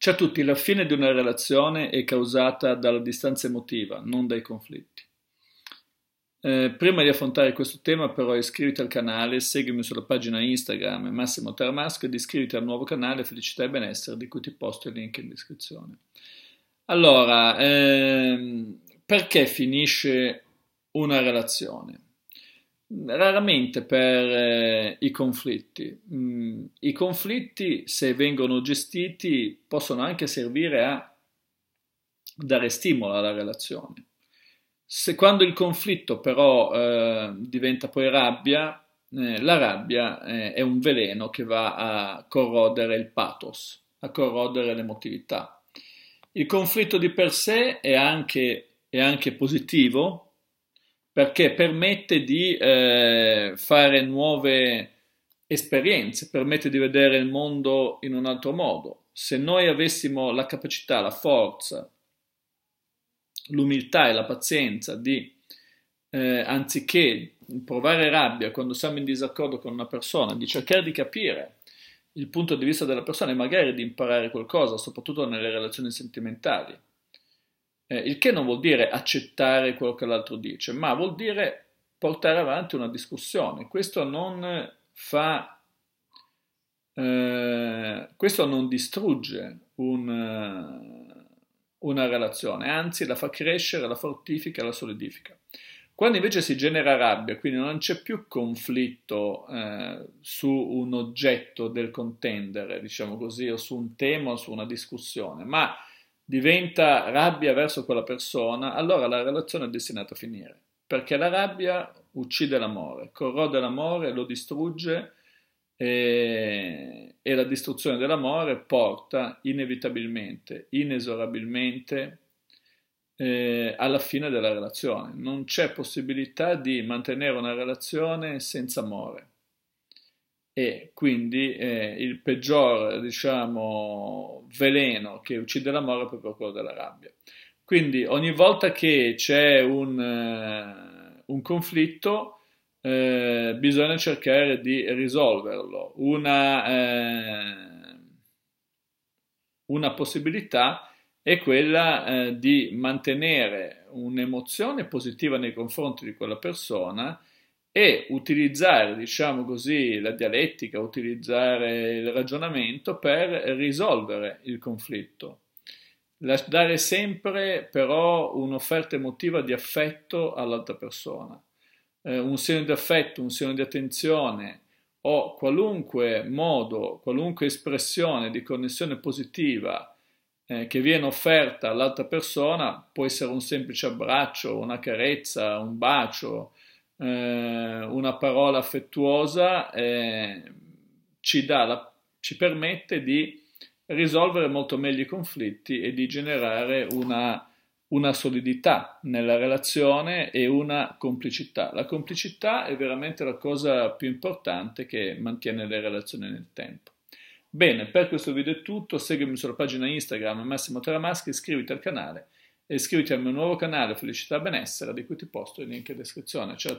Ciao a tutti, la fine di una relazione è causata dalla distanza emotiva, non dai conflitti. Eh, prima di affrontare questo tema, però, iscriviti al canale, seguimi sulla pagina Instagram Massimo Tarmasco ed iscriviti al nuovo canale Felicità e Benessere, di cui ti posto il link in descrizione. Allora, ehm, perché finisce una relazione? Raramente per eh, i conflitti. Mm, I conflitti, se vengono gestiti, possono anche servire a dare stimolo alla relazione. Se, quando il conflitto però eh, diventa poi rabbia, eh, la rabbia eh, è un veleno che va a corrodere il pathos, a corrodere l'emotività. Il conflitto di per sé è anche, è anche positivo perché permette di eh, fare nuove esperienze, permette di vedere il mondo in un altro modo. Se noi avessimo la capacità, la forza, l'umiltà e la pazienza di, eh, anziché provare rabbia quando siamo in disaccordo con una persona, di cercare di capire il punto di vista della persona e magari di imparare qualcosa, soprattutto nelle relazioni sentimentali, eh, il che non vuol dire accettare quello che l'altro dice, ma vuol dire portare avanti una discussione. Questo non fa, eh, questo non distrugge un, una relazione, anzi la fa crescere, la fortifica, la solidifica. Quando invece si genera rabbia, quindi non c'è più conflitto eh, su un oggetto del contendere, diciamo così, o su un tema o su una discussione, ma diventa rabbia verso quella persona, allora la relazione è destinata a finire, perché la rabbia uccide l'amore, corrode l'amore, lo distrugge e, e la distruzione dell'amore porta inevitabilmente, inesorabilmente eh, alla fine della relazione. Non c'è possibilità di mantenere una relazione senza amore e quindi eh, il peggior diciamo, veleno che uccide l'amore è proprio quello della rabbia. Quindi ogni volta che c'è un, eh, un conflitto eh, bisogna cercare di risolverlo. Una, eh, una possibilità è quella eh, di mantenere un'emozione positiva nei confronti di quella persona e utilizzare, diciamo così, la dialettica, utilizzare il ragionamento per risolvere il conflitto. La, dare sempre però un'offerta emotiva di affetto all'altra persona, eh, un segno di affetto, un segno di attenzione o qualunque modo, qualunque espressione di connessione positiva eh, che viene offerta all'altra persona, può essere un semplice abbraccio, una carezza, un bacio, eh, una parola affettuosa eh, ci, la, ci, permette di risolvere molto meglio i conflitti e di generare una, una solidità nella relazione e una complicità. La complicità è veramente la cosa più importante che mantiene le relazioni nel tempo. Bene, per questo video è tutto, seguimi sulla pagina Instagram Massimo Taramaschi, iscriviti al canale e iscriviti al mio nuovo canale Felicità Benessere di cui ti posto il link in descrizione. Ciao